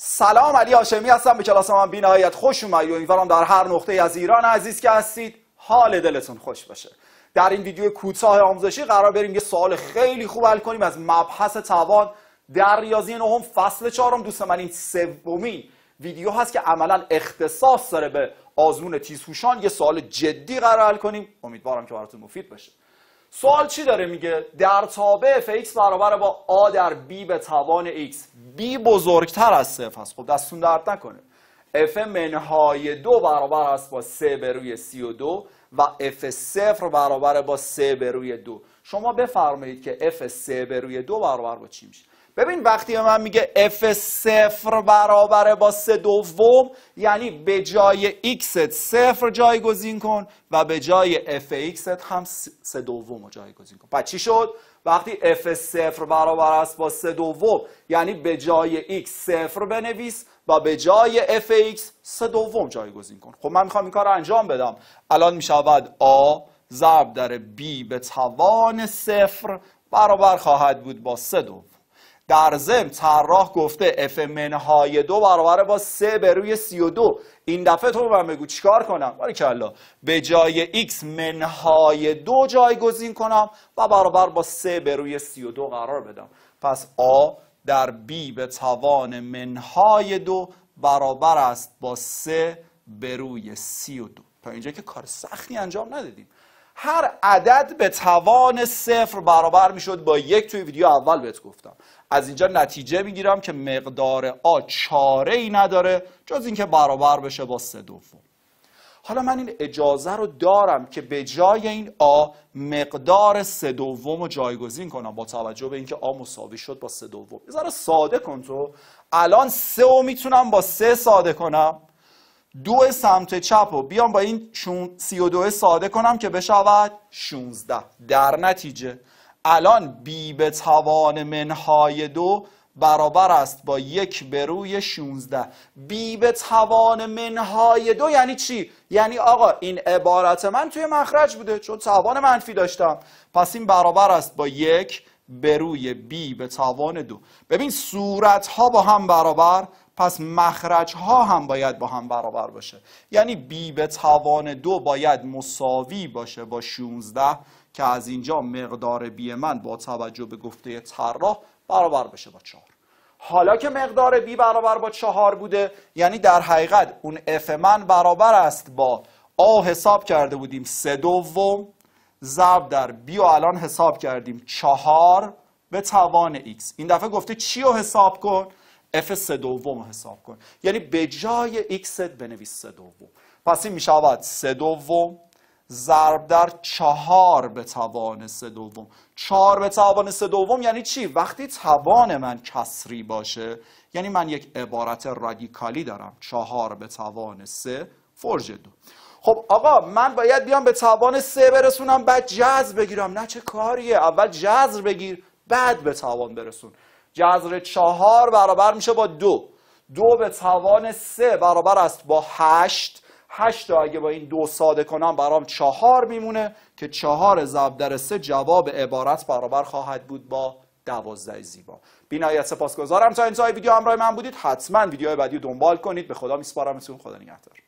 سلام علی هاشمی هستم به کلاس من بینهایت خوش اومدید امیدوارم در هر نقطه از ایران عزیز که هستید حال دلتون خوش باشه در این ویدیو کوتاه آموزشی قرار بریم یه سوال خیلی خوب حل کنیم از مبحث توان در ریاضی نهم فصل چهارم دوست من این سومین ویدیو هست که عملا اختصاص داره به آزمون تیزهوشان یه سوال جدی قرار حل کنیم امیدوارم که براتون مفید باشه سوال چی داره میگه در تابع اف ایکس برابر با آ در بی به توان ایکس بی بزرگتر از صف هست خب دستون درد نکنه اف منهای دو برابر است با سه به روی سی و دو و اف صفر برابر با سه به روی دو شما بفرمایید که اف سه به روی دو برابر با چی میشه ببین وقتی به من میگه f صفر برابر با سه دوم یعنی به جای x صفر جایگزین کن و به جای f x هم سه دوم رو جایگزین کن پس چی شد وقتی f صفر برابر است با سه دوم یعنی به جای x صفر بنویس و به جای f x سه دوم جایگزین کن خب من میخوام این کار رو انجام بدم الان میشود a ضرب در b به توان صفر برابر خواهد بود با سه دوم در ضمن طراح گفته اف منهای دو برابر با سه به روی سی و دو این دفعه تو من بگو چیکار کنم باریکلا به جای x منهای دو جایگزین کنم و برابر با سه به روی سی و دو قرار بدم پس آ در b به توان منهای دو برابر است با سه به روی سی و دو تا اینجا که کار سختی انجام ندادیم هر عدد به توان صفر برابر میشد با یک توی ویدیو اول بهت گفتم از اینجا نتیجه میگیرم که مقدار آ چاره ای نداره جز اینکه برابر بشه با سه دوم حالا من این اجازه رو دارم که به جای این آ مقدار سه دوم رو جایگزین کنم با توجه به اینکه آ مساوی شد با سه دوم یه ساده کن تو الان سه رو میتونم با سه ساده کنم دو سمت چپ رو بیام با این 32 ساده کنم که بشود 16 در نتیجه الان بی به توان منهای دو برابر است با یک به روی 16 بی به توان منهای دو یعنی چی؟ یعنی آقا این عبارت من توی مخرج بوده چون توان منفی داشتم پس این برابر است با یک به روی بی به توان دو ببین صورت ها با هم برابر پس مخرج ها هم باید با هم برابر باشه یعنی بی به توان دو باید مساوی باشه با 16 که از اینجا مقدار بی من با توجه به گفته طراح برابر بشه با 4 حالا که مقدار بی برابر با 4 بوده یعنی در حقیقت اون اف من برابر است با آ حساب کرده بودیم 3 دوم ضرب در بی و الان حساب کردیم 4 به توان x این دفعه گفته چی رو حساب کن f سه دوم حساب کن یعنی به جای x بنویس سه دوم پس این میشود سه دوم ضرب در چهار به توان سه دوم چهار به توان سه دوم یعنی چی؟ وقتی توان من کسری باشه یعنی من یک عبارت رادیکالی دارم چهار به توان سه فرج دو خب آقا من باید بیام به توان سه برسونم بعد جذر بگیرم نه چه کاریه اول جذر بگیر بعد به توان برسون جذر چهار برابر میشه با دو دو به توان سه برابر است با هشت هشت اگه با این دو ساده کنم برام چهار میمونه که چهار ضرب در سه جواب عبارت برابر خواهد بود با دوازده زیبا بینایت سپاسگزارم تا انتهای ویدیو همراه من بودید حتما ویدیوهای بعدی دنبال کنید به خدا میسپارمتون خدا نگهدار